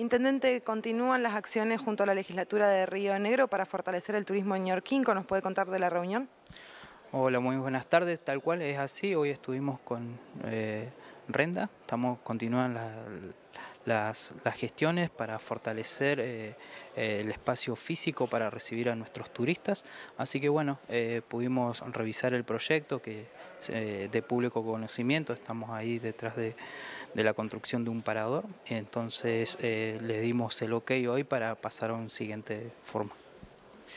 Intendente, continúan las acciones junto a la legislatura de Río Negro para fortalecer el turismo en ¿Cómo ¿Nos puede contar de la reunión? Hola, muy buenas tardes. Tal cual es así. Hoy estuvimos con eh, Renda. Estamos, continúan las las, gestiones para fortalecer eh, eh, el espacio físico para recibir a nuestros turistas. Así que bueno, eh, pudimos revisar el proyecto que de público conocimiento, estamos ahí detrás de, la construcción de un parador, entonces le dimos el ok hoy para pasar a un siguiente forma.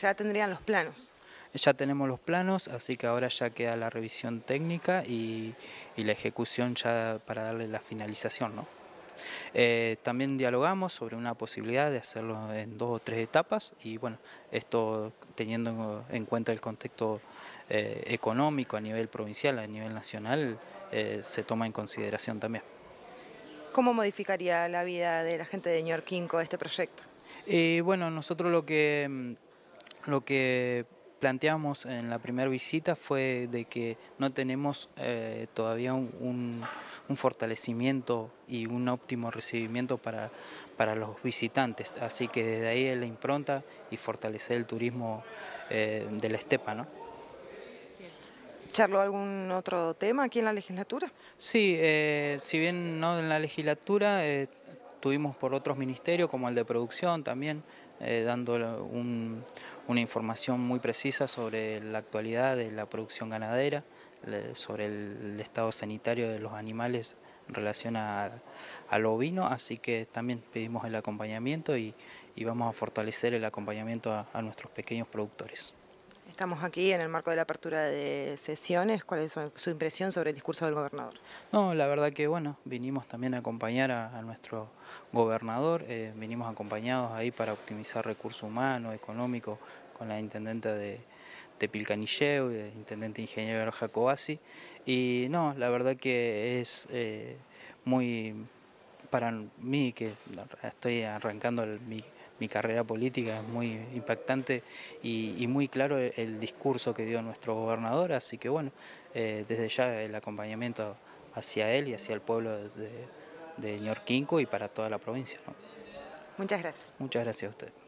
Ya tendrían los planos ya tenemos los planos, así que ahora ya queda la revisión técnica y, y la ejecución ya para darle la finalización, ¿no? Eh, también dialogamos sobre una posibilidad de hacerlo en dos o tres etapas y bueno, esto teniendo en cuenta el contexto eh, económico a nivel provincial, a nivel nacional, eh, se toma en consideración también. ¿Cómo modificaría la vida de la gente de Ñorquinco este proyecto? bueno, nosotros lo que, lo que planteamos en la primera visita fue de que no tenemos eh, todavía un, fortalecimiento y un óptimo recibimiento para, para los visitantes, así que desde ahí es la impronta y fortalecer el turismo eh, de la estepa. ¿no? charló algún otro tema aquí en la legislatura? Sí, eh, si bien no en la legislatura, tuvimos por otros ministerios como el de producción también, dando un, una información muy precisa sobre la actualidad de la producción ganadera, sobre el estado sanitario de los animales en relación al ovino, así que también pedimos el acompañamiento y, vamos a fortalecer el acompañamiento a nuestros pequeños productores. Estamos aquí en el marco de la apertura de sesiones. ¿Cuál es su impresión sobre el discurso del gobernador? No, la verdad que bueno, vinimos también a acompañar a, nuestro gobernador, eh, vinimos acompañados ahí para optimizar recursos humanos, económicos, con la intendente de, Pilcanilleu, Pilcanilleo, eh, intendente ingeniero Jacobasi. Y no, la verdad que es eh, muy para mí, que estoy arrancando mi mi carrera política, es muy impactante y, muy claro el, discurso que dio nuestro gobernador, así que bueno, eh, desde ya el acompañamiento hacia él y hacia el pueblo de, de Ñorquinco y para toda la provincia. Muchas gracias. Muchas gracias a usted.